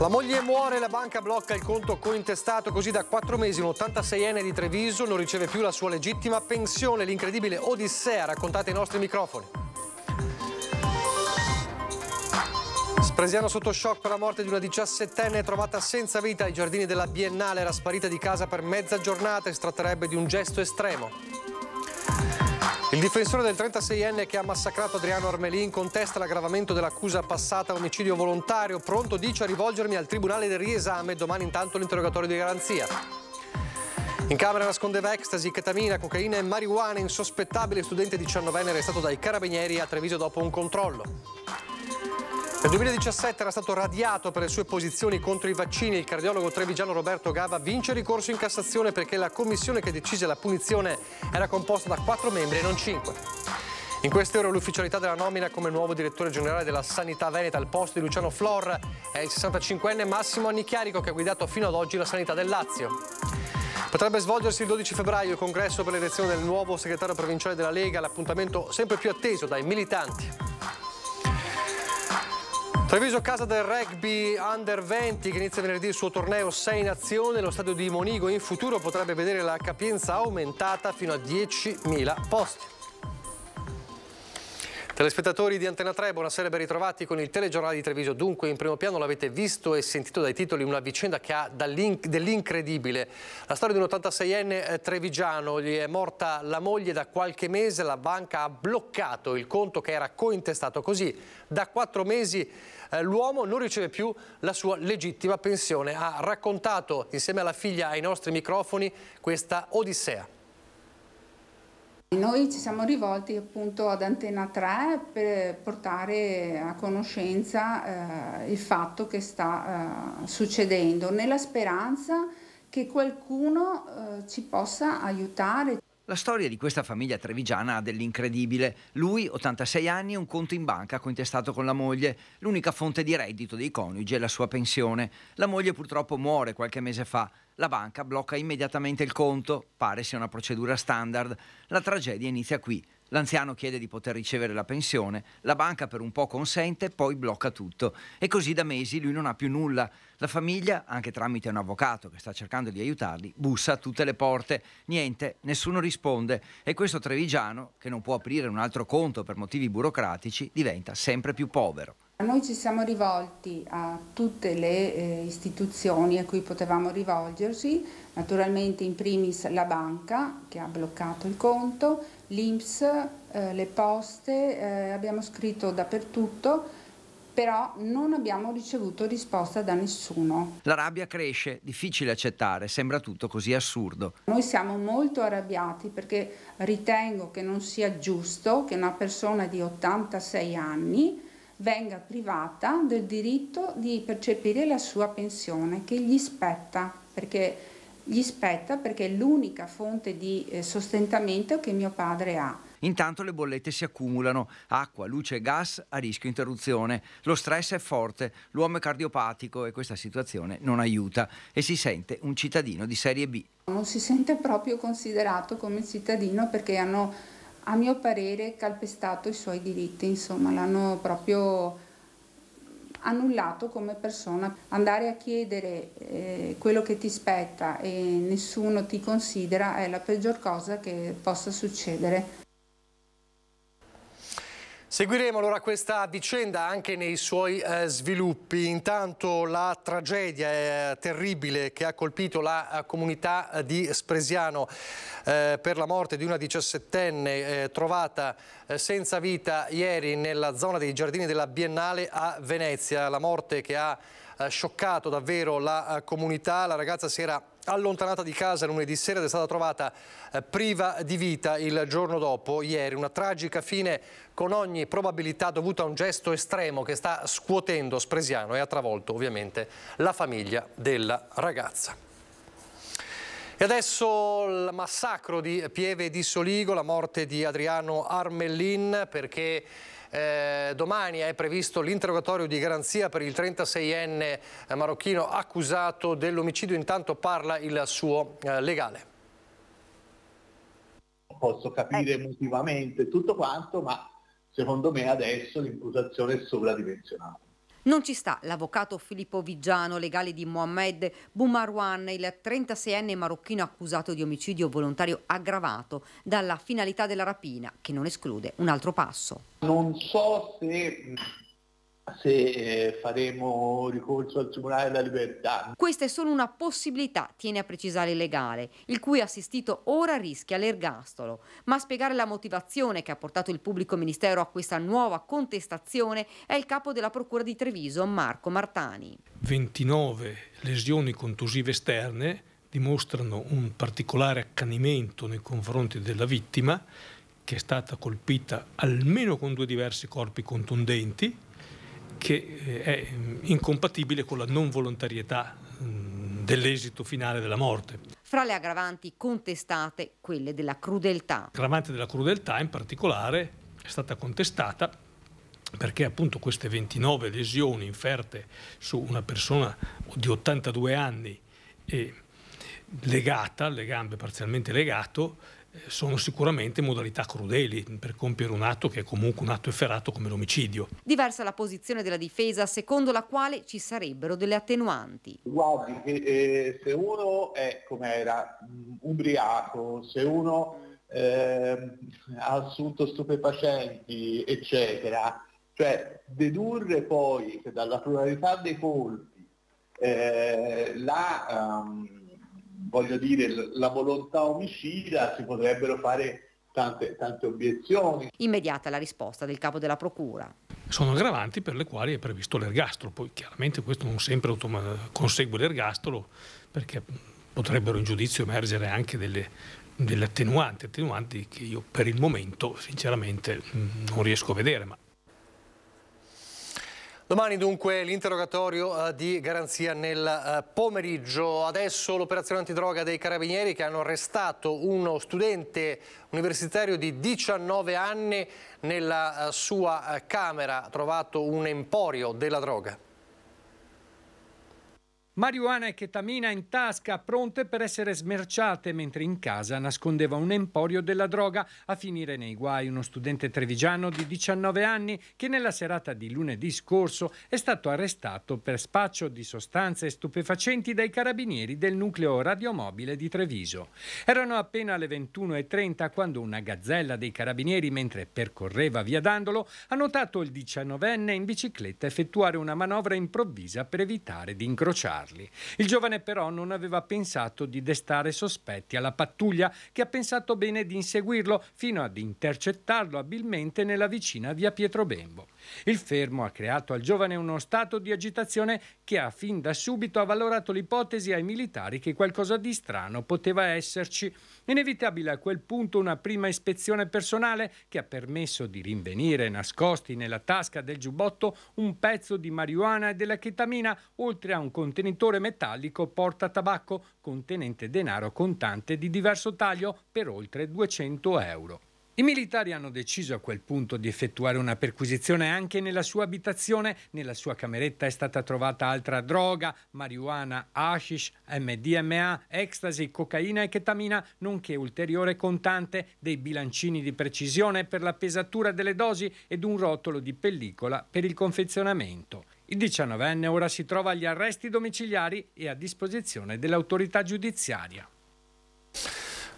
La moglie muore, la banca blocca il conto cointestato, così da quattro mesi un 86enne di Treviso non riceve più la sua legittima pensione. L'incredibile odissea raccontata ai nostri microfoni. Spresiano sotto shock per la morte di una 17enne trovata senza vita ai giardini della Biennale, era sparita di casa per mezza giornata e si tratterebbe di un gesto estremo. Il difensore del 36enne che ha massacrato Adriano Armelin contesta l'aggravamento dell'accusa passata a omicidio volontario, pronto dice a rivolgermi al Tribunale del riesame domani intanto l'interrogatorio di garanzia. In camera nascondeva ecstasy, ketamina, cocaina e marijuana. Insospettabile studente 19enne arrestato dai carabinieri a Treviso dopo un controllo. Nel 2017 era stato radiato per le sue posizioni contro i vaccini. Il cardiologo trevigiano Roberto Gava vince il ricorso in Cassazione perché la commissione che decise la punizione era composta da quattro membri e non cinque. In queste ore l'ufficialità della nomina come nuovo direttore generale della Sanità Veneta al posto di Luciano Flor è il 65enne Massimo Annichiarico che ha guidato fino ad oggi la Sanità del Lazio. Potrebbe svolgersi il 12 febbraio il congresso per l'elezione del nuovo segretario provinciale della Lega, l'appuntamento sempre più atteso dai militanti. Treviso casa del rugby under 20 che inizia venerdì il suo torneo 6 in azione. Lo stadio di Monigo in futuro potrebbe vedere la capienza aumentata fino a 10.000 posti. Telespettatori di Antena 3, buonasera e ben ritrovati con il telegiornale di Treviso. Dunque, in primo piano l'avete visto e sentito dai titoli una vicenda che ha dell'incredibile. La storia di un 86enne eh, trevigiano, gli è morta la moglie da qualche mese, la banca ha bloccato il conto che era cointestato. Così, da quattro mesi eh, l'uomo non riceve più la sua legittima pensione. Ha raccontato insieme alla figlia ai nostri microfoni questa odissea. Noi ci siamo rivolti appunto ad Antena 3 per portare a conoscenza eh, il fatto che sta eh, succedendo, nella speranza che qualcuno eh, ci possa aiutare. La storia di questa famiglia trevigiana ha dell'incredibile. Lui, 86 anni, un conto in banca contestato con la moglie, l'unica fonte di reddito dei coniugi è la sua pensione. La moglie purtroppo muore qualche mese fa. La banca blocca immediatamente il conto, pare sia una procedura standard. La tragedia inizia qui. L'anziano chiede di poter ricevere la pensione, la banca per un po' consente, poi blocca tutto. E così da mesi lui non ha più nulla. La famiglia, anche tramite un avvocato che sta cercando di aiutarli, bussa a tutte le porte. Niente, nessuno risponde. E questo Trevigiano, che non può aprire un altro conto per motivi burocratici, diventa sempre più povero. Noi ci siamo rivolti a tutte le eh, istituzioni a cui potevamo rivolgersi, naturalmente in primis la banca che ha bloccato il conto, l'Inps, eh, le poste, eh, abbiamo scritto dappertutto, però non abbiamo ricevuto risposta da nessuno. La rabbia cresce, difficile accettare, sembra tutto così assurdo. Noi siamo molto arrabbiati perché ritengo che non sia giusto che una persona di 86 anni venga privata del diritto di percepire la sua pensione che gli spetta, perché, gli spetta perché è l'unica fonte di eh, sostentamento che mio padre ha. Intanto le bollette si accumulano, acqua, luce e gas a rischio interruzione. Lo stress è forte, l'uomo è cardiopatico e questa situazione non aiuta e si sente un cittadino di serie B. Non si sente proprio considerato come cittadino perché hanno a mio parere calpestato i suoi diritti, insomma l'hanno proprio annullato come persona. Andare a chiedere eh, quello che ti spetta e nessuno ti considera è la peggior cosa che possa succedere. Seguiremo allora questa vicenda anche nei suoi eh, sviluppi. Intanto la tragedia eh, terribile che ha colpito la eh, comunità eh, di Spresiano eh, per la morte di una diciassettenne trovata senza vita ieri nella zona dei giardini della Biennale a Venezia. La morte che ha scioccato davvero la comunità. La ragazza si era allontanata di casa lunedì sera ed è stata trovata eh, priva di vita il giorno dopo, ieri. Una tragica fine con ogni probabilità dovuta a un gesto estremo che sta scuotendo Spresiano e ha travolto ovviamente la famiglia della ragazza. E adesso il massacro di Pieve di Soligo, la morte di Adriano Armellin perché eh, domani è previsto l'interrogatorio di garanzia per il 36enne eh, marocchino accusato dell'omicidio. Intanto parla il suo eh, legale. Posso capire ecco. emotivamente tutto quanto, ma secondo me adesso l'imputazione è sovradimensionata. Non ci sta l'avvocato Filippo Vigiano, legale di Mohamed Boumarouan, il 36enne marocchino accusato di omicidio volontario aggravato dalla finalità della rapina, che non esclude un altro passo. Non so se se eh, faremo ricorso al Tribunale della Libertà. Questa è solo una possibilità, tiene a precisare il legale, il cui assistito ora rischia l'ergastolo. Ma a spiegare la motivazione che ha portato il pubblico ministero a questa nuova contestazione è il capo della Procura di Treviso, Marco Martani. 29 lesioni contusive esterne dimostrano un particolare accanimento nei confronti della vittima, che è stata colpita almeno con due diversi corpi contundenti, che eh, è mm, incompatibile con la non volontarietà mm, dell'esito finale della morte. Fra le aggravanti contestate, quelle della crudeltà. L'aggravante della crudeltà in particolare è stata contestata perché appunto queste 29 lesioni inferte su una persona di 82 anni e legata, le gambe parzialmente legato, sono sicuramente modalità crudeli per compiere un atto che è comunque un atto efferato come l'omicidio. Diversa la posizione della difesa secondo la quale ci sarebbero delle attenuanti. Guardi, eh, se uno è come era mm, ubriaco, se uno eh, ha assunto stupefacenti, eccetera, cioè dedurre poi che dalla pluralità dei colpi eh, la... Um, voglio dire, la volontà omicida, si potrebbero fare tante, tante obiezioni. Immediata la risposta del capo della Procura. Sono aggravanti per le quali è previsto l'ergastolo, poi chiaramente questo non sempre consegue l'ergastolo perché potrebbero in giudizio emergere anche delle, delle attenuanti, attenuanti che io per il momento sinceramente mm, non riesco a vedere, ma Domani dunque l'interrogatorio eh, di garanzia nel eh, pomeriggio. Adesso l'operazione antidroga dei carabinieri che hanno arrestato uno studente universitario di 19 anni nella eh, sua camera, ha trovato un emporio della droga. Marijuana e chetamina in tasca, pronte per essere smerciate, mentre in casa nascondeva un emporio della droga. A finire nei guai uno studente trevigiano di 19 anni che nella serata di lunedì scorso è stato arrestato per spaccio di sostanze stupefacenti dai carabinieri del nucleo radiomobile di Treviso. Erano appena le 21.30 quando una gazzella dei carabinieri, mentre percorreva via Dandolo, ha notato il 19enne in bicicletta effettuare una manovra improvvisa per evitare di incrociare arrestarli. Il giovane però non aveva pensato di destare sospetti alla pattuglia che ha pensato bene di inseguirlo fino ad intercettarlo abilmente nella vicina via Pietro Bembo. Il fermo ha creato al giovane uno stato di agitazione che ha fin da subito avvalorato l'ipotesi ai militari che qualcosa di strano poteva esserci. Inevitabile a quel punto una prima ispezione personale che ha permesso di rinvenire nascosti nella tasca del giubbotto un pezzo di marijuana e della chetamina, oltre a un contenitore metallico porta tabacco contenente denaro contante di diverso taglio per oltre 200 euro. I militari hanno deciso a quel punto di effettuare una perquisizione anche nella sua abitazione. Nella sua cameretta è stata trovata altra droga, marijuana, hashish, MDMA, ecstasy, cocaina e ketamina, nonché ulteriore contante, dei bilancini di precisione per la pesatura delle dosi ed un rotolo di pellicola per il confezionamento. Il 19enne ora si trova agli arresti domiciliari e a disposizione dell'autorità giudiziaria.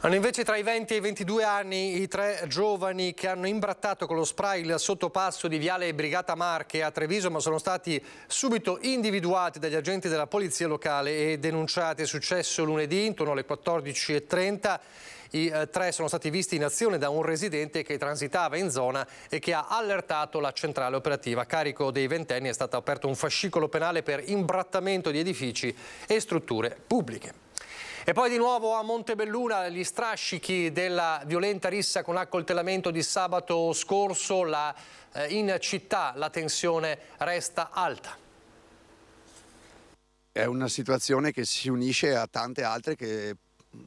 Hanno invece tra i 20 e i 22 anni i tre giovani che hanno imbrattato con lo spray il sottopasso di Viale Brigata Marche a Treviso ma sono stati subito individuati dagli agenti della polizia locale e denunciati. È successo lunedì intorno alle 14.30. I eh, tre sono stati visti in azione da un residente che transitava in zona e che ha allertato la centrale operativa. A carico dei ventenni è stato aperto un fascicolo penale per imbrattamento di edifici e strutture pubbliche. E poi di nuovo a Montebelluna gli strascichi della violenta rissa con accoltellamento di sabato scorso. La, eh, in città la tensione resta alta. È una situazione che si unisce a tante altre che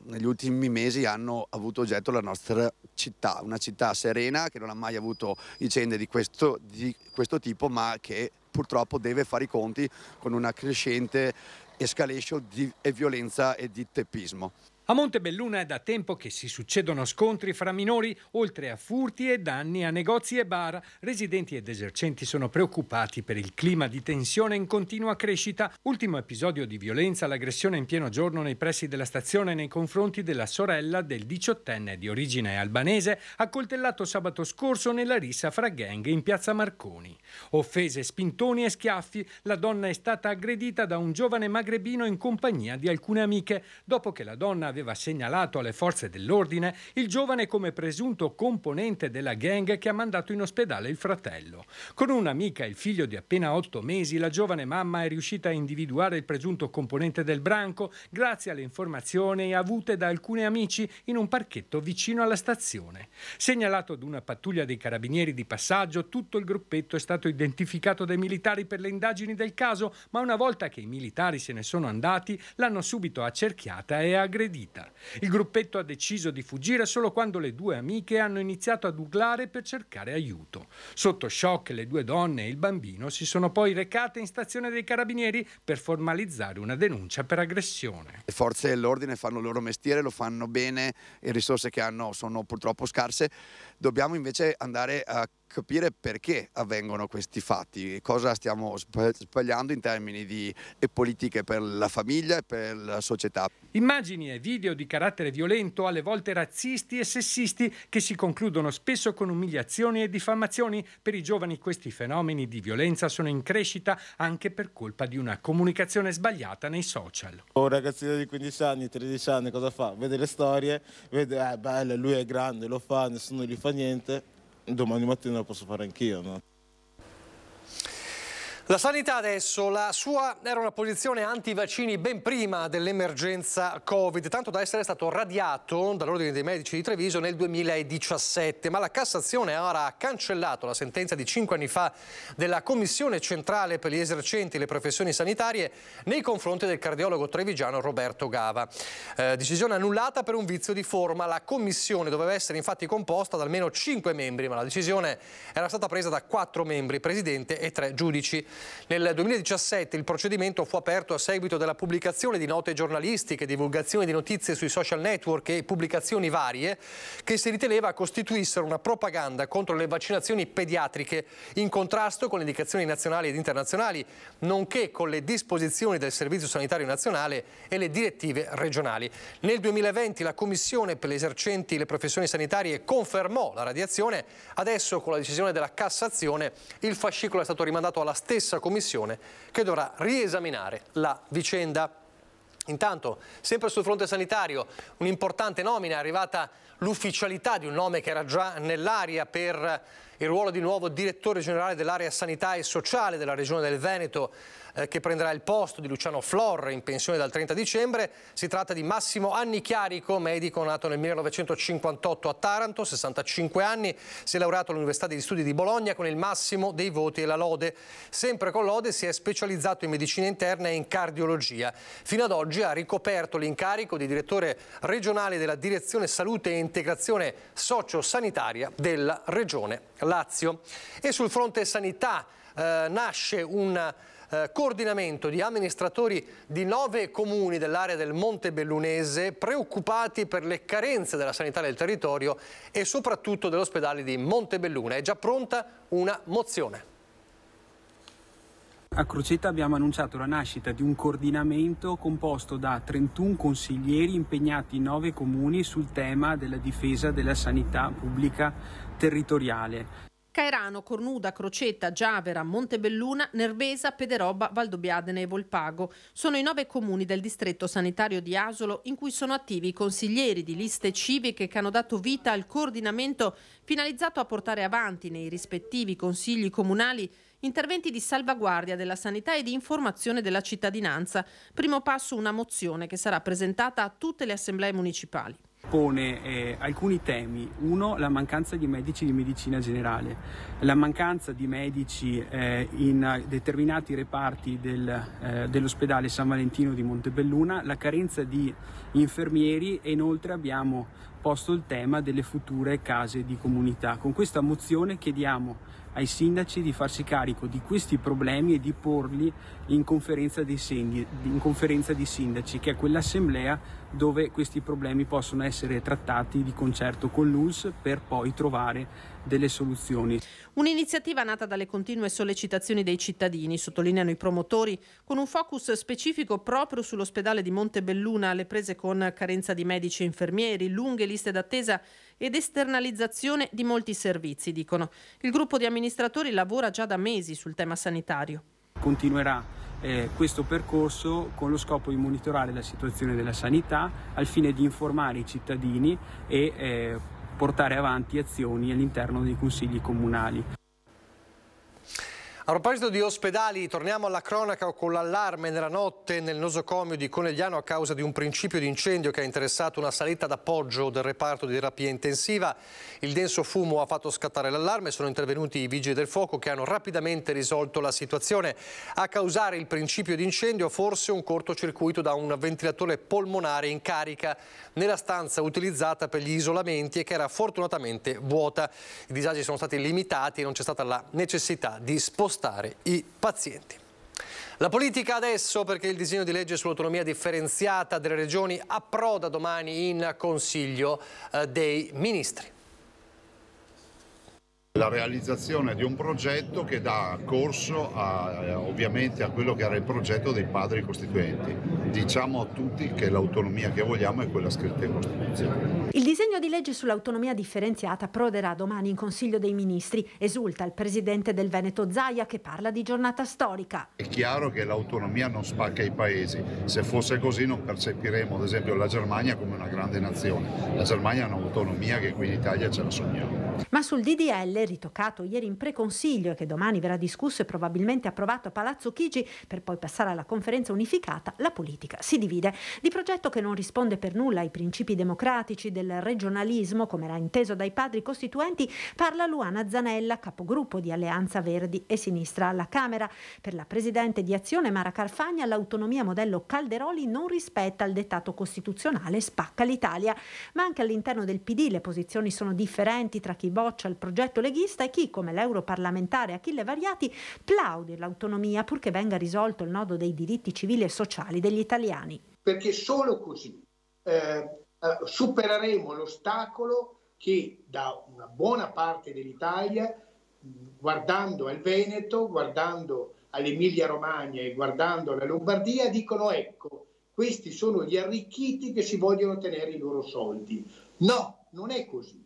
negli ultimi mesi hanno avuto oggetto la nostra città, una città serena che non ha mai avuto vicende di questo, di questo tipo ma che purtroppo deve fare i conti con una crescente escalation di, e violenza e di teppismo. A Montebelluna è da tempo che si succedono scontri fra minori, oltre a furti e danni a negozi e bar. Residenti ed esercenti sono preoccupati per il clima di tensione in continua crescita. Ultimo episodio di violenza, l'aggressione in pieno giorno nei pressi della stazione nei confronti della sorella del diciottenne di origine albanese, accoltellato sabato scorso nella rissa fra gang in piazza Marconi. Offese, spintoni e schiaffi, la donna è stata aggredita da un giovane magrebino in compagnia di alcune amiche, dopo che la donna aveva segnalato alle forze dell'ordine il giovane come presunto componente della gang che ha mandato in ospedale il fratello. Con un'amica e il figlio di appena otto mesi, la giovane mamma è riuscita a individuare il presunto componente del branco grazie alle informazioni avute da alcuni amici in un parchetto vicino alla stazione. Segnalato ad una pattuglia dei carabinieri di passaggio, tutto il gruppetto è stato identificato dai militari per le indagini del caso, ma una volta che i militari se ne sono andati, l'hanno subito accerchiata e aggredita vita. Il gruppetto ha deciso di fuggire solo quando le due amiche hanno iniziato ad uglare per cercare aiuto. Sotto shock le due donne e il bambino si sono poi recate in stazione dei carabinieri per formalizzare una denuncia per aggressione. Le forze dell'ordine fanno il loro mestiere, lo fanno bene, le risorse che hanno sono purtroppo scarse. Dobbiamo invece andare a capire perché avvengono questi fatti, cosa stiamo sbagliando in termini di politiche per la famiglia e per la società. Immagini e video di carattere violento, alle volte razzisti e sessisti, che si concludono spesso con umiliazioni e diffamazioni. Per i giovani questi fenomeni di violenza sono in crescita anche per colpa di una comunicazione sbagliata nei social. Un ragazzino di 15 anni, 13 anni, cosa fa? Vede le storie, vede, eh, bello, lui è grande, lo fa, nessuno gli fa niente domani mattina lo posso fare anch'io. No? La sanità adesso, la sua era una posizione anti-vaccini ben prima dell'emergenza Covid, tanto da essere stato radiato dall'Ordine dei Medici di Treviso nel 2017, ma la Cassazione ora ha cancellato la sentenza di cinque anni fa della Commissione Centrale per gli Esercenti e le Professioni Sanitarie nei confronti del cardiologo trevigiano Roberto Gava. Eh, decisione annullata per un vizio di forma, la Commissione doveva essere infatti composta da almeno cinque membri, ma la decisione era stata presa da quattro membri, presidente e tre giudici. Nel 2017 il procedimento fu aperto a seguito della pubblicazione di note giornalistiche, divulgazione di notizie sui social network e pubblicazioni varie che si riteneva costituissero una propaganda contro le vaccinazioni pediatriche in contrasto con le indicazioni nazionali ed internazionali, nonché con le disposizioni del Servizio Sanitario Nazionale e le direttive regionali. Nel 2020 la Commissione per gli esercenti e le professioni sanitarie confermò la radiazione, adesso con la decisione della Cassazione il fascicolo è stato rimandato alla stessa stessa commissione che dovrà riesaminare la vicenda. Intanto, sempre sul fronte sanitario, un'importante nomina è arrivata l'ufficialità di un nome che era già nell'aria per il ruolo di nuovo direttore generale dell'area sanità e sociale della regione del Veneto. Eh, che prenderà il posto di Luciano Flor in pensione dal 30 dicembre. Si tratta di Massimo Annichiarico, medico nato nel 1958 a Taranto, 65 anni, si è laureato all'Università degli Studi di Bologna con il massimo dei voti e la lode. Sempre con lode si è specializzato in medicina interna e in cardiologia. Fino ad oggi ha ricoperto l'incarico di direttore regionale della Direzione Salute e Integrazione Sociosanitaria della Regione Lazio. E sul fronte sanità eh, nasce un eh, coordinamento di amministratori di nove comuni dell'area del Monte Bellunese preoccupati per le carenze della sanità del territorio e soprattutto dell'ospedale di Montebelluna. È già pronta una mozione. A Crocetta abbiamo annunciato la nascita di un coordinamento composto da 31 consiglieri impegnati in 9 comuni sul tema della difesa della sanità pubblica territoriale. Caerano, Cornuda, Crocetta, Giavera, Montebelluna, Nervesa, Pederoba, Valdobbiadene e Volpago. Sono i nove comuni del distretto sanitario di Asolo in cui sono attivi i consiglieri di liste civiche che hanno dato vita al coordinamento finalizzato a portare avanti nei rispettivi consigli comunali interventi di salvaguardia della sanità e di informazione della cittadinanza. Primo passo una mozione che sarà presentata a tutte le assemblee municipali pone eh, alcuni temi. Uno, la mancanza di medici di medicina generale, la mancanza di medici eh, in determinati reparti del, eh, dell'ospedale San Valentino di Montebelluna, la carenza di infermieri e inoltre abbiamo posto il tema delle future case di comunità. Con questa mozione chiediamo ai sindaci di farsi carico di questi problemi e di porli in conferenza, sindi, in conferenza di sindaci, che è quell'assemblea dove questi problemi possono essere trattati di concerto con l'ULS per poi trovare delle soluzioni. Un'iniziativa nata dalle continue sollecitazioni dei cittadini, sottolineano i promotori, con un focus specifico proprio sull'ospedale di Montebelluna, alle prese con carenza di medici e infermieri, lunghe liste d'attesa ed esternalizzazione di molti servizi, dicono. Il gruppo di amministratori lavora già da mesi sul tema sanitario. Continuerà eh, questo percorso con lo scopo di monitorare la situazione della sanità al fine di informare i cittadini e eh, portare avanti azioni all'interno dei consigli comunali. A proposito di ospedali, torniamo alla cronaca con l'allarme nella notte nel nosocomio di Conegliano a causa di un principio di incendio che ha interessato una saletta d'appoggio del reparto di terapia intensiva. Il denso fumo ha fatto scattare l'allarme, sono intervenuti i vigili del fuoco che hanno rapidamente risolto la situazione. A causare il principio di incendio forse un cortocircuito da un ventilatore polmonare in carica nella stanza utilizzata per gli isolamenti e che era fortunatamente vuota. I disagi sono stati limitati e non c'è stata la necessità di spostare spostare i pazienti. La politica adesso perché il disegno di legge sull'autonomia differenziata delle regioni approda domani in Consiglio eh, dei Ministri la realizzazione di un progetto che dà corso a, eh, ovviamente a quello che era il progetto dei padri costituenti. Diciamo a tutti che l'autonomia che vogliamo è quella scritta in Costituzione. Il disegno di legge sull'autonomia differenziata proderà domani in Consiglio dei Ministri. Esulta il presidente del Veneto Zaia che parla di giornata storica. È chiaro che l'autonomia non spacca i paesi. Se fosse così non percepiremo ad esempio la Germania come una grande nazione. La Germania ha un'autonomia che qui in Italia ce la sogniamo. Ma sul DDL, ritoccato ieri in preconsiglio e che domani verrà discusso e probabilmente approvato a Palazzo Chigi per poi passare alla conferenza unificata, la politica si divide. Di progetto che non risponde per nulla ai principi democratici del regionalismo, come era inteso dai padri costituenti, parla Luana Zanella, capogruppo di Alleanza Verdi e Sinistra alla Camera. Per la presidente di Azione Mara Carfagna, l'autonomia modello Calderoli non rispetta il dettato costituzionale, spacca l'Italia. Ma anche all'interno del PD le posizioni sono differenti tra chi Variati boccia il progetto leghista e chi, come l'europarlamentare Achille Variati, plaude l'autonomia purché venga risolto il nodo dei diritti civili e sociali degli italiani. Perché solo così eh, eh supereremo l'ostacolo che da una buona parte dell'Italia, guardando al Veneto, guardando all'Emilia Romagna e guardando alla Lombardia, dicono ecco, questi sono gli arricchiti che si vogliono tenere i loro soldi. No, non è così.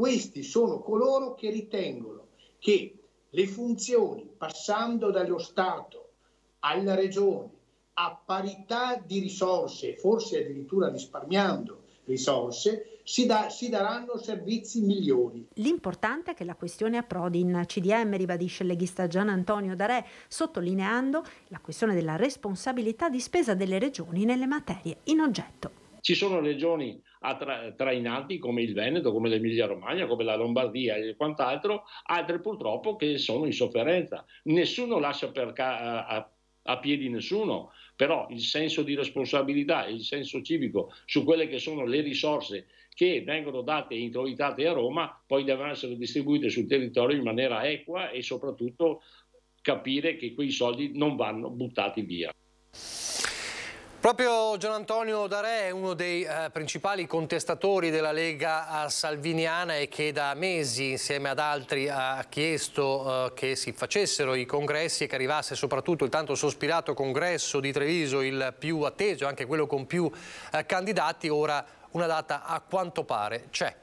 Questi sono coloro che ritengono che le funzioni passando dallo Stato alla Regione a parità di risorse, forse addirittura risparmiando risorse, si, da, si daranno servizi migliori. L'importante è che la questione approdi in CDM, ribadisce il leghista Gian Antonio Dare, sottolineando la questione della responsabilità di spesa delle regioni nelle materie in oggetto. Ci sono regioni a tra- trainanti come il Veneto, come l'Emilia Romagna, come la Lombardia e quant'altro, altre purtroppo che sono in sofferenza. Nessuno lascia per ca- a-, a piedi nessuno, però il senso di responsabilità e il senso civico su quelle che sono le risorse che vengono date e introitate a Roma, poi devono essere distribuite sul territorio in maniera equa e soprattutto capire che quei soldi non vanno buttati via. Proprio Gian Antonio Darè è uno dei eh, principali contestatori della Lega Salviniana e che da mesi insieme ad altri ha chiesto eh, che si facessero i congressi e che arrivasse soprattutto il tanto sospirato congresso di Treviso, il più atteso, anche quello con più eh, candidati. Ora una data a quanto pare c'è.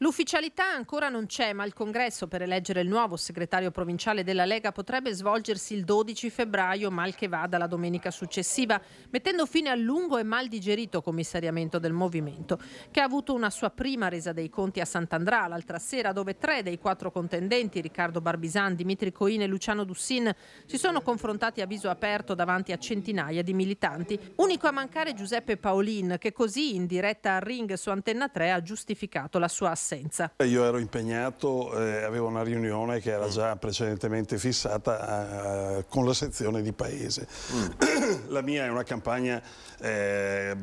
L'ufficialità ancora non c'è, ma il congresso per eleggere il nuovo segretario provinciale della Lega potrebbe svolgersi il 12 febbraio, mal che vada la domenica successiva, mettendo fine al lungo e mal digerito commissariamento del movimento, che ha avuto una sua prima resa dei conti a Sant'Andrà l'altra sera, dove tre dei quattro contendenti, Riccardo Barbisan, Dimitri Coin e Luciano Dussin, si sono confrontati a viso aperto davanti a centinaia di militanti. Unico a mancare Giuseppe Paolin, che così in diretta al ring su Antenna 3 ha giustificato la sua assenza assenza. Io ero impegnato, eh, avevo una riunione che era già precedentemente fissata eh, con la sezione di paese. Mm. la mia è una campagna eh,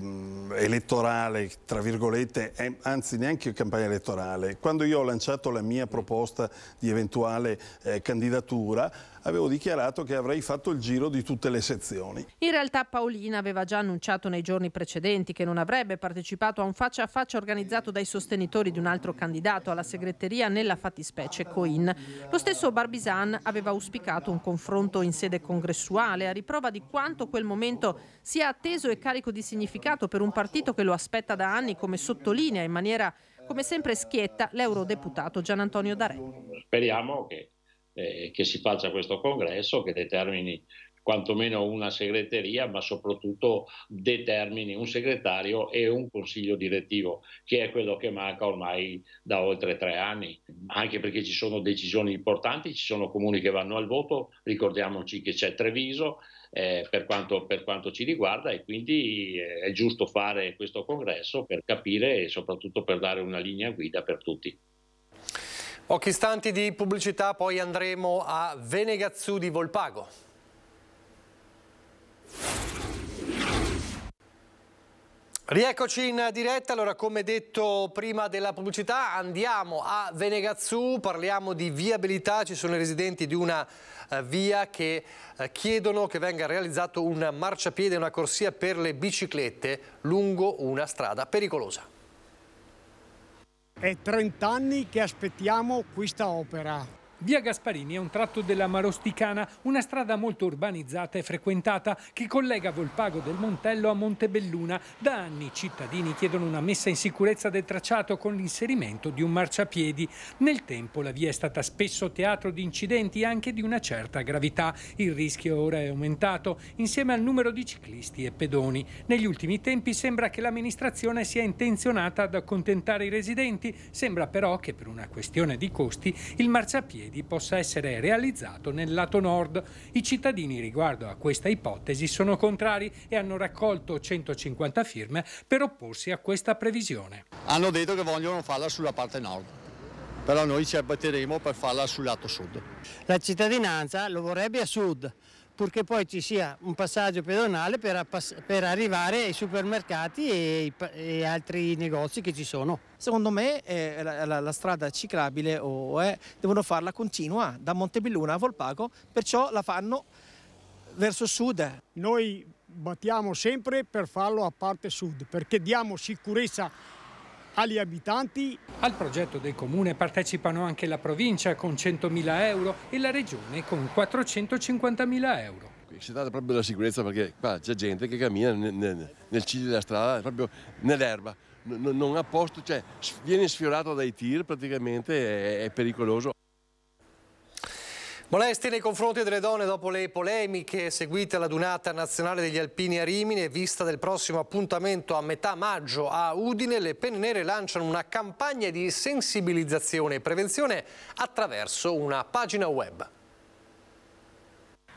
elettorale, tra virgolette, anzi neanche campagna elettorale. Quando io ho lanciato la mia proposta di eventuale eh, candidatura, avevo dichiarato che avrei fatto il giro di tutte le sezioni. In realtà Paolina aveva già annunciato nei giorni precedenti che non avrebbe partecipato a un faccia a faccia organizzato dai sostenitori di un altro candidato alla segreteria nella fattispecie Coin. Lo stesso Barbisan aveva auspicato un confronto in sede congressuale a riprova di quanto quel momento sia atteso e carico di significato per un partito che lo aspetta da anni come sottolinea in maniera come sempre schietta l'eurodeputato Gian Antonio D'Are. Speriamo che eh, che si faccia questo congresso che determini quantomeno una segreteria, ma soprattutto determini un segretario e un consiglio direttivo, che è quello che manca ormai da oltre tre anni, anche perché ci sono decisioni importanti, ci sono comuni che vanno al voto, ricordiamoci che c'è Treviso. Eh, per, quanto, per, quanto, ci riguarda e quindi eh, è giusto fare questo congresso per capire e soprattutto per dare una linea guida per tutti. Pochi istanti di pubblicità, poi andremo a Venegazzù di Volpago. Rieccoci in diretta, allora come detto prima della pubblicità andiamo a Venegazzù, parliamo di viabilità, ci sono i residenti di una eh, via che eh, chiedono che venga realizzato un marciapiede, una corsia per le biciclette lungo una strada pericolosa. È 30 anni che aspettiamo questa opera. Via Gasparini è un tratto della Marosticana, una strada molto urbanizzata e frequentata che collega Volpago del Montello a Montebelluna. Da anni i cittadini chiedono una messa in sicurezza del tracciato con l'inserimento di un marciapiedi. Nel tempo la via è stata spesso teatro di incidenti anche di una certa gravità. Il rischio ora è aumentato insieme al numero di ciclisti e pedoni. Negli ultimi tempi sembra che l'amministrazione sia intenzionata ad accontentare i residenti, sembra però che per una questione di costi il marciapiedi piedi possa essere realizzato nel lato nord. I cittadini riguardo a questa ipotesi sono contrari e hanno raccolto 150 firme per opporsi a questa previsione. Hanno detto che vogliono farla sulla parte nord, però noi ci abbatteremo per farla sul lato sud. La cittadinanza lo vorrebbe a sud, purché poi ci sia un passaggio pedonale per, per arrivare ai supermercati e, e, altri negozi che ci sono. Secondo me eh, la, la, strada ciclabile oh, eh, devono farla continua da Montebelluna a Volpago, perciò la fanno verso sud. Noi battiamo sempre per farlo a parte sud, perché diamo sicurezza agli abitanti. Al progetto del comune partecipano anche la provincia con 100.000 euro e la regione con 450.000 euro. Si tratta proprio della sicurezza perché qua c'è gente che cammina nel, nel, nel ciglio della strada, proprio nell'erba, non, ha posto, cioè viene sfiorato dai tir praticamente, è, è pericoloso. Molesti nei confronti delle donne dopo le polemiche seguite alla dunata nazionale degli alpini a Rimini e vista del prossimo appuntamento a metà maggio a Udine, le Penne Nere lanciano una campagna di sensibilizzazione e prevenzione attraverso una pagina web.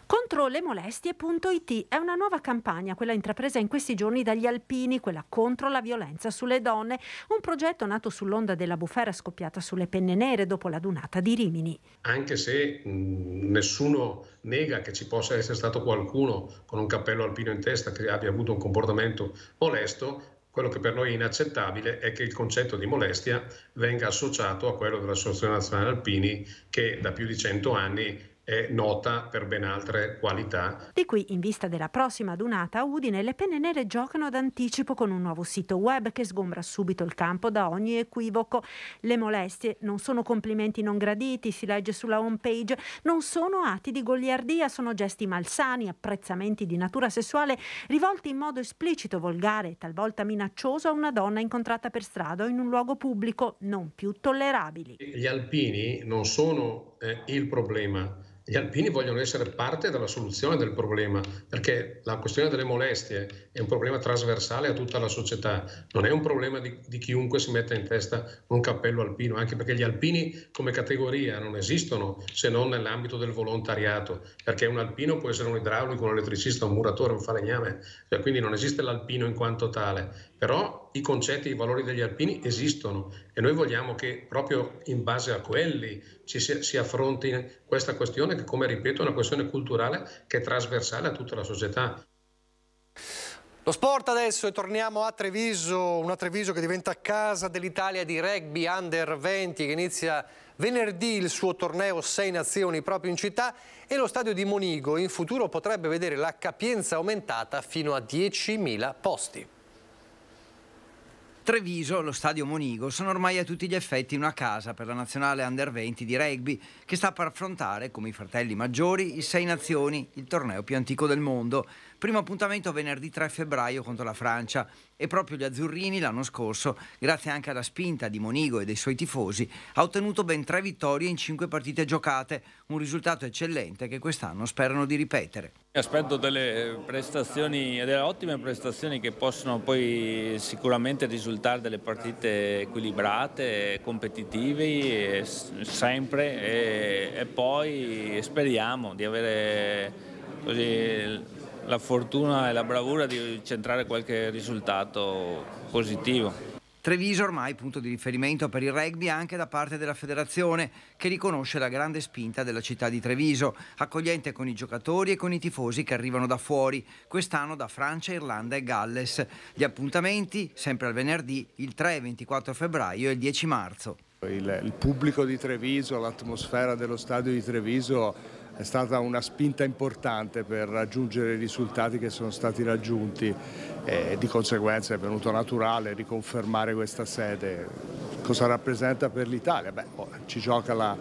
Contro molestie.it è una nuova campagna, quella intrapresa in questi giorni dagli alpini, quella contro la violenza sulle donne, un progetto nato sull'onda della bufera scoppiata sulle penne nere dopo la dunata di Rimini. Anche se mh, mm, nessuno nega che ci possa essere stato qualcuno con un cappello alpino in testa che abbia avuto un comportamento molesto, quello che per noi è inaccettabile è che il concetto di molestia venga associato a quello dell'Associazione Nazionale Alpini che da più di cento anni è nota per ben altre qualità. Di qui, in vista della prossima adunata a Udine, le penne nere giocano ad anticipo con un nuovo sito web che sgombra subito il campo da ogni equivoco. Le molestie non sono complimenti non graditi, si legge sulla home page, non sono atti di goliardia, sono gesti malsani, apprezzamenti di natura sessuale rivolti in modo esplicito, volgare e talvolta minaccioso a una donna incontrata per strada o in un luogo pubblico non più tollerabili. Gli alpini non sono eh, il problema. Gli alpini vogliono essere parte della soluzione del problema, perché la questione delle molestie è un problema trasversale a tutta la società, non è un problema di, di chiunque si metta in testa un cappello alpino, anche perché gli alpini come categoria non esistono se non nell'ambito del volontariato, perché un alpino può essere un idraulico, un elettricista, un muratore, un falegname, cioè, quindi non esiste l'alpino in quanto tale però i concetti, i valori degli alpini esistono e noi vogliamo che proprio in base a quelli ci si, si affronti questa questione che, come ripeto, è una questione culturale che è trasversale a tutta la società. Lo sport adesso e torniamo a Treviso, una Treviso che diventa casa dell'Italia di rugby under 20 che inizia venerdì il suo torneo 6 nazioni proprio in città e lo stadio di Monigo in futuro potrebbe vedere la capienza aumentata fino a 10.000 posti. Treviso, lo stadio Monigo, sono ormai a tutti gli effetti una casa per la nazionale under 20 di rugby che sta per affrontare, come i fratelli maggiori, i Sei Nazioni, il torneo più antico del mondo. Primo appuntamento venerdì 3 febbraio contro la Francia e proprio gli azzurrini l'anno scorso, grazie anche alla spinta di Monigo e dei suoi tifosi, ha ottenuto ben tre vittorie in cinque partite giocate, un risultato eccellente che quest'anno sperano di ripetere. Aspetto delle prestazioni, delle ottime prestazioni che possono poi sicuramente risultare delle partite equilibrate, competitive, sempre e, e poi speriamo di avere così, la fortuna e la bravura di centrare qualche risultato positivo. Treviso ormai punto di riferimento per il rugby anche da parte della federazione che riconosce la grande spinta della città di Treviso, accogliente con i giocatori e con i tifosi che arrivano da fuori, quest'anno da Francia, Irlanda e Galles. Gli appuntamenti sempre al venerdì, il 3 e 24 febbraio e il 10 marzo. il, il pubblico di Treviso, l'atmosfera dello stadio di Treviso è stata una spinta importante per raggiungere i risultati che sono stati raggiunti e di conseguenza è venuto naturale riconfermare questa sede. Cosa rappresenta per l'Italia? Beh, ci gioca la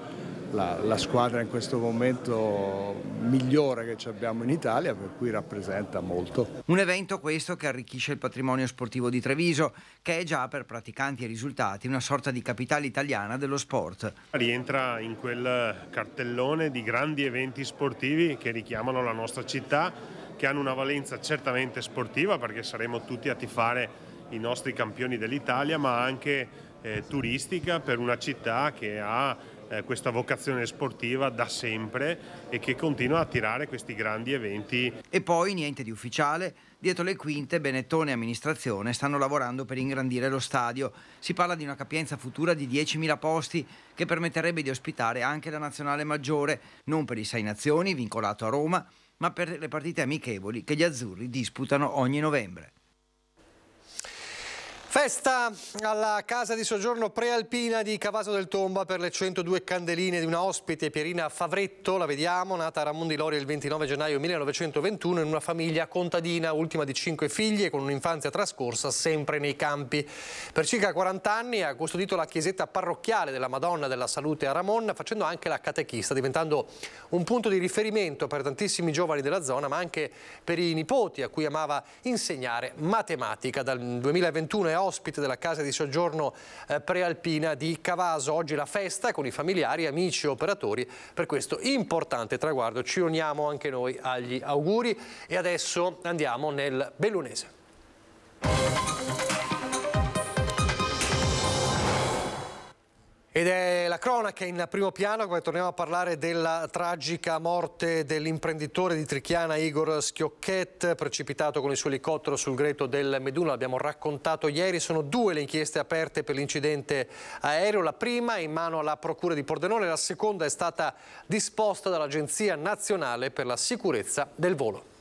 la, la, squadra in questo momento migliore che abbiamo in Italia, per cui rappresenta molto. Un evento questo che arricchisce il patrimonio sportivo di Treviso, che è già per praticanti e risultati una sorta di capitale italiana dello sport. Rientra in quel cartellone di grandi eventi sportivi che richiamano la nostra città, che hanno una valenza certamente sportiva perché saremo tutti a tifare i nostri campioni dell'Italia, ma anche eh, turistica per una città che ha eh, questa vocazione sportiva da sempre e che continua a attirare questi grandi eventi. E poi niente di ufficiale, dietro le quinte Benettone e amministrazione stanno lavorando per ingrandire lo stadio. Si parla di una capienza futura di 10.000 posti che permetterebbe di ospitare anche la nazionale maggiore, non per i Sei Nazioni vincolato a Roma, ma per le partite amichevoli che gli azzurri disputano ogni novembre. Festa alla casa di soggiorno prealpina di Cavaso del Tomba per le 102 candeline di una ospite, Pierina Favretto, la vediamo, nata a Ramondi Lori il 29 gennaio 1921 in una famiglia contadina, ultima di cinque figli e con un'infanzia trascorsa sempre nei campi. Per circa 40 anni ha custodito la chiesetta parrocchiale della Madonna della Salute a Ramon, facendo anche la catechista, diventando un punto di riferimento per tantissimi giovani della zona, ma anche per i nipoti a cui amava insegnare matematica. Dal 2021 e oggi ospite della casa di soggiorno eh, prealpina di Cavaso. Oggi la festa con i familiari, amici e operatori per questo importante traguardo. Ci uniamo anche noi agli auguri e adesso andiamo nel Bellunese. Ed è la cronaca in primo piano, come torniamo a parlare della tragica morte dell'imprenditore di Trichiana Igor Schiocchet, precipitato con il suo elicottero sul greto del Meduna, l'abbiamo raccontato ieri, sono due le inchieste aperte per l'incidente aereo, la prima è in mano alla Procura di Pordenone, la seconda è stata disposta dall'Agenzia Nazionale per la Sicurezza del Volo.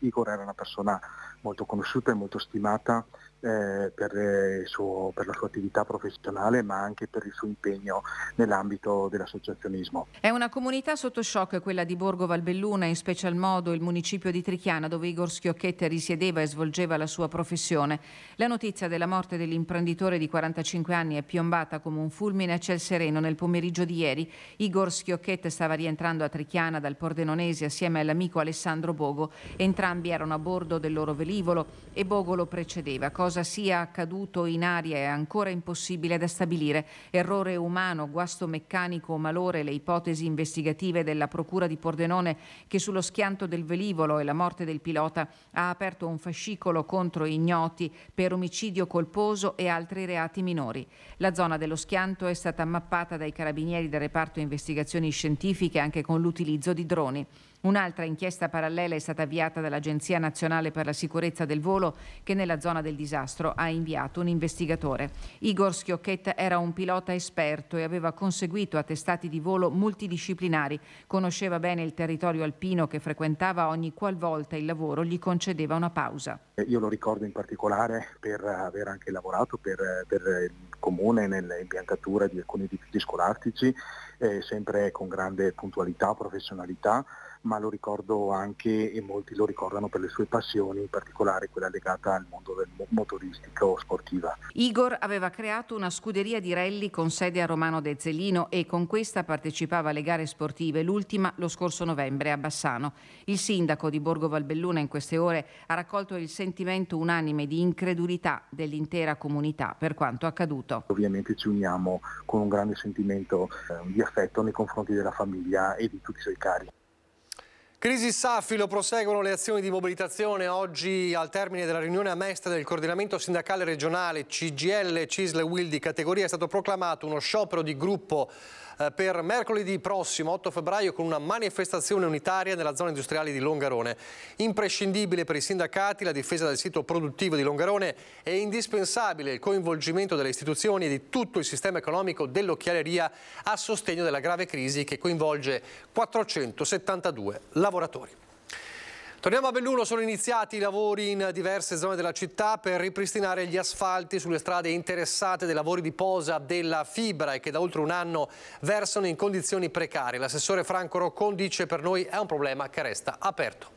Igor era una persona molto conosciuta e molto stimata eh, per, eh, suo, per, la sua attività professionale ma anche per il suo impegno nell'ambito dell'associazionismo. È una comunità sotto shock quella di Borgo Valbelluna, in special modo il municipio di Trichiana dove Igor Schiocchette risiedeva e svolgeva la sua professione. La notizia della morte dell'imprenditore di 45 anni è piombata come un fulmine a ciel sereno nel pomeriggio di ieri. Igor Schiocchette stava rientrando a Trichiana dal Pordenonese assieme all'amico Alessandro Bogo. Entrambi Entrambi erano a bordo del loro velivolo e Bogo lo precedeva. Cosa sia accaduto in aria è ancora impossibile da stabilire. Errore umano, guasto meccanico o malore, le ipotesi investigative della Procura di Pordenone che sullo schianto del velivolo e la morte del pilota ha aperto un fascicolo contro ignoti per omicidio colposo e altri reati minori. La zona dello schianto è stata mappata dai carabinieri del reparto investigazioni scientifiche anche con l'utilizzo di droni. Un'altra inchiesta parallela è stata avviata dall'Agenzia Nazionale per la Sicurezza del Volo che nella zona del disastro ha inviato un investigatore. Igor Schiocchetta era un pilota esperto e aveva conseguito attestati di volo multidisciplinari. Conosceva bene il territorio alpino che frequentava ogni qualvolta il lavoro gli concedeva una pausa. Eh, io lo ricordo in particolare per aver anche lavorato per, per il comune nell'impiantatura di alcuni edifici scolastici, eh, sempre con grande puntualità, professionalità ma lo ricordo anche e molti lo ricordano per le sue passioni, in particolare quella legata al mondo del motoristico sportiva. Igor aveva creato una scuderia di rally con sede a Romano De Dezzelino e con questa partecipava alle gare sportive, l'ultima lo scorso novembre a Bassano. Il sindaco di Borgo Valbelluna in queste ore ha raccolto il sentimento unanime di incredulità dell'intera comunità per quanto accaduto. Ovviamente ci uniamo con un grande sentimento eh, di affetto nei confronti della famiglia e di tutti i suoi cari. Crisi Saffilo proseguono le azioni di mobilitazione oggi al termine della riunione a Mesta del coordinamento sindacale regionale CGL Cisle di categoria è stato proclamato uno sciopero di gruppo eh, per mercoledì prossimo 8 febbraio con una manifestazione unitaria nella zona industriale di Longarone. Imprescindibile per i sindacati la difesa del sito produttivo di Longarone e indispensabile il coinvolgimento delle istituzioni e di tutto il sistema economico dell'occhialeria a sostegno della grave crisi che coinvolge 472 lavoratori. Torniamo a Belluno, sono iniziati i lavori in diverse zone della città per ripristinare gli asfalti sulle strade interessate dai lavori di posa della fibra e che da oltre un anno versano in condizioni precarie. L'assessore Franco Roccon dice per noi è un problema che resta aperto.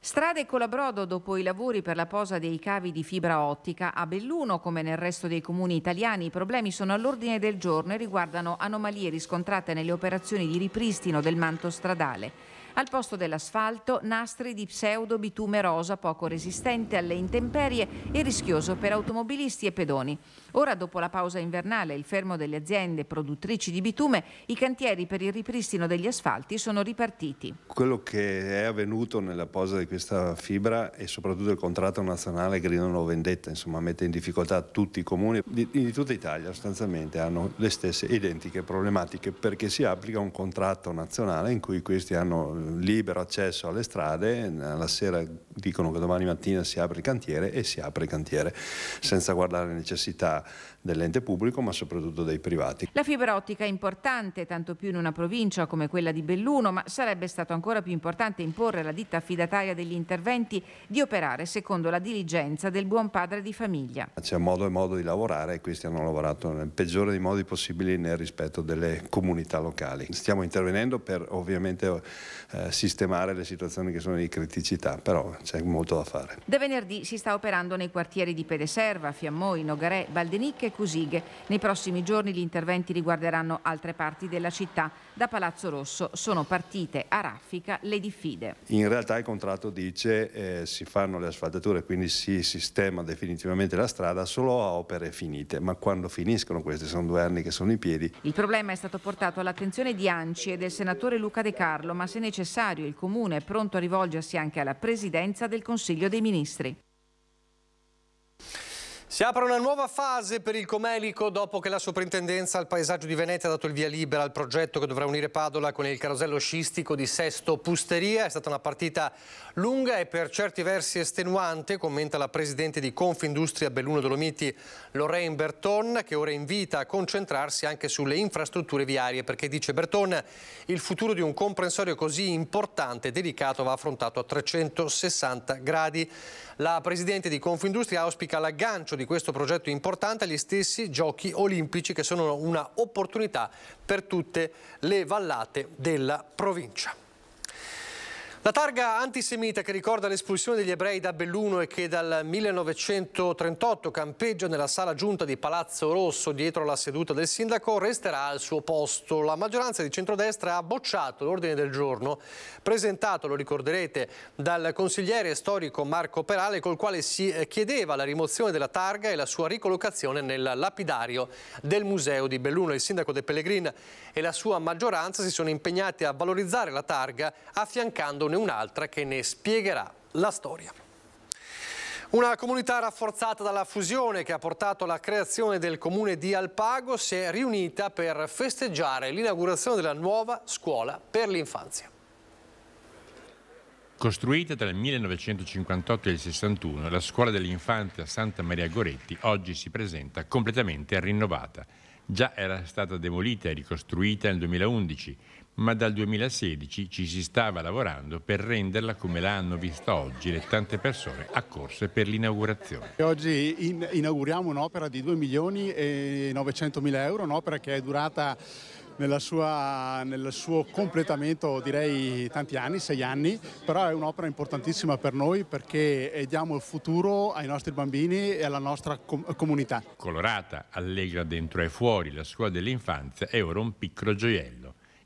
Strade Colabrodo dopo i lavori per la posa dei cavi di fibra ottica a Belluno, come nel resto dei comuni italiani, i problemi sono all'ordine del giorno e riguardano anomalie riscontrate nelle operazioni di ripristino del manto stradale. Al posto dell'asfalto, nastri di pseudo bitume rosa poco resistente alle intemperie e rischioso per automobilisti e pedoni. Ora, dopo la pausa invernale e il fermo delle aziende produttrici di bitume, i cantieri per il ripristino degli asfalti sono ripartiti. Quello che è avvenuto nella posa di questa fibra e soprattutto il contratto nazionale gridano vendetta, insomma, mette in difficoltà tutti i comuni di, di tutta Italia sostanzialmente hanno le stesse identiche problematiche perché si applica un contratto nazionale in cui questi hanno libero accesso alle strade, alla sera dicono che domani mattina si apre il cantiere e si apre il cantiere, senza guardare le necessità dell'ente pubblico ma soprattutto dei privati. La fibra ottica è importante, tanto più in una provincia come quella di Belluno, ma sarebbe stato ancora più importante imporre alla ditta affidataria degli interventi di operare secondo la diligenza del buon padre di famiglia. C'è modo e modo di lavorare e questi hanno lavorato nel peggiore dei modi possibili nel rispetto delle comunità locali. Stiamo intervenendo per ovviamente eh, sistemare le situazioni che sono di criticità, però c'è c'è molto da fare. Da venerdì si sta operando nei quartieri di Pedeserva, Fiammoi, Nogaré, Baldenicche e Cusighe. Nei prossimi giorni gli interventi riguarderanno altre parti della città da Palazzo Rosso sono partite a raffica le diffide. In realtà il contratto dice eh, si fanno le asfaltature, quindi si sistema definitivamente la strada solo a opere finite, ma quando finiscono queste sono due anni che sono in piedi. Il problema è stato portato all'attenzione di Anci e del senatore Luca De Carlo, ma se necessario il Comune è pronto a rivolgersi anche alla Presidenza del Consiglio dei Ministri. Si apre una nuova fase per il Comelico dopo che la soprintendenza al paesaggio di Venezia ha dato il via libera al progetto che dovrà unire Padola con il carosello scistico di Sesto Pusteria. È stata una partita lunga e per certi versi estenuante, commenta la presidente di Confindustria Belluno Dolomiti Lorraine Berton, che ora invita a concentrarsi anche sulle infrastrutture viarie perché, dice Berton, il futuro di un comprensorio così importante e delicato va affrontato a 360 gradi. La presidente di Confindustria auspica l'aggancio di di questo progetto importante agli stessi giochi olimpici che sono una opportunità per tutte le vallate della provincia. La targa antisemita che ricorda l'espulsione degli ebrei da Belluno e che dal 1938 campeggia nella sala giunta di Palazzo Rosso dietro la seduta del sindaco resterà al suo posto. La maggioranza di centrodestra ha bocciato l'ordine del giorno presentato, lo ricorderete, dal consigliere storico Marco Perale col quale si eh, chiedeva la rimozione della targa e la sua ricollocazione nel lapidario del museo di Belluno. Il sindaco De Pellegrin e la sua maggioranza si sono impegnati a valorizzare la targa affiancando ragione un'altra che ne spiegherà la storia. Una comunità rafforzata dalla fusione che ha portato alla creazione del comune di Alpago si è riunita per festeggiare l'inaugurazione della nuova scuola per l'infanzia. Costruita tra il 1958 e il 61, la scuola dell'infanzia Santa Maria Goretti oggi si presenta completamente rinnovata. Già era stata demolita e ricostruita nel 2011, ma dal 2016 ci si stava lavorando per renderla come l'hanno vista oggi le tante persone accorse per l'inaugurazione. Oggi in inauguriamo un'opera di 2 milioni e 900 mila euro, un'opera che è durata sua, nel suo completamento direi tanti anni, sei anni, però è un'opera importantissima per noi perché eh, diamo il futuro ai nostri bambini e alla nostra com comunità. Colorata, allegra dentro e fuori, la scuola dell'infanzia è ora un piccolo gioiello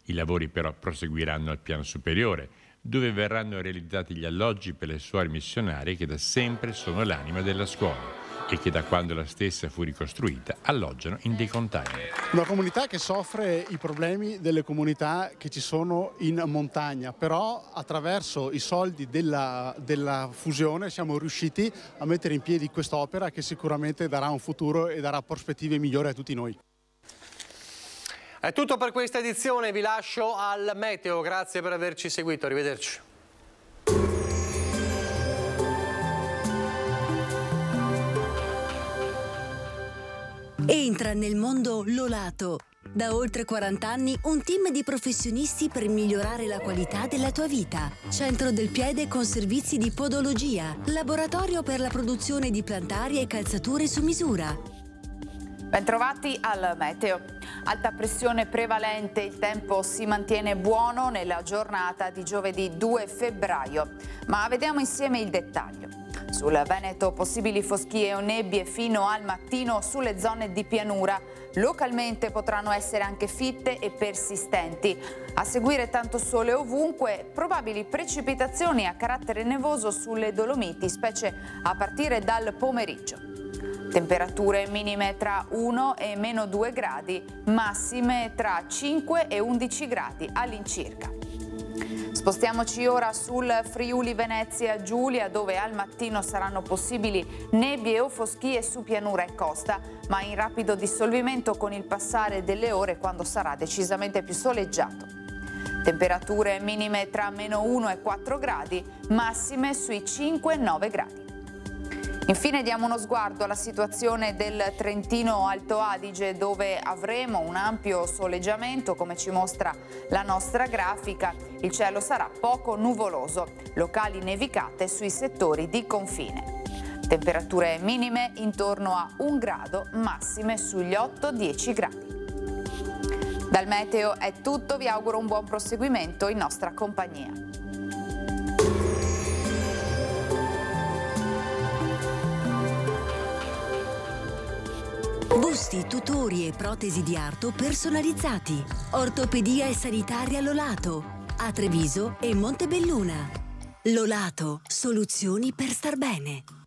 i lavori però proseguiranno al piano superiore, dove verranno realizzati gli alloggi per le suore missionarie che da sempre sono l'anima della scuola e che da quando la stessa fu ricostruita alloggiano in dei container. Una comunità che soffre i problemi delle comunità che ci sono in montagna, però attraverso i soldi della, della fusione siamo riusciti a mettere in piedi quest'opera che sicuramente darà un futuro e darà prospettive migliori a tutti noi. È tutto per questa edizione, vi lascio al Meteo, grazie per averci seguito, arrivederci. Entra nel mondo Lolato. Da oltre 40 anni un team di professionisti per migliorare la qualità della tua vita. Centro del piede con servizi di podologia, laboratorio per la produzione di plantari e calzature su misura, Bentrovati al meteo. Alta pressione prevalente, il tempo si mantiene buono nella giornata di giovedì 2 febbraio, ma vediamo insieme il dettaglio. Sul Veneto possibili foschie o nebbie fino al mattino sulle zone di pianura. Localmente potranno essere anche fitte e persistenti. A seguire tanto sole ovunque, probabili precipitazioni a carattere nevoso sulle Dolomiti, specie a partire dal pomeriggio. Temperature minime tra 1 e meno 2 gradi, massime tra 5 e 11 gradi all'incirca. Spostiamoci ora sul Friuli Venezia Giulia dove al mattino saranno possibili nebbie o foschie su pianura e costa, ma in rapido dissolvimento con il passare delle ore quando sarà decisamente più soleggiato. Temperature minime tra meno 1 e 4 gradi, massime sui 5 e 9 gradi. Infine diamo uno sguardo alla situazione del Trentino Alto Adige dove avremo un ampio soleggiamento come ci mostra la nostra grafica. Il cielo sarà poco nuvoloso, locali nevicate sui settori di confine. Temperature minime intorno a 1 grado, massime sugli 8-10 gradi. Dal meteo è tutto, vi auguro un buon proseguimento in nostra compagnia. Busti, tutori e protesi di arto personalizzati. Ortopedia e sanitaria Lolato. A Treviso e Montebelluna. Lolato, soluzioni per star bene.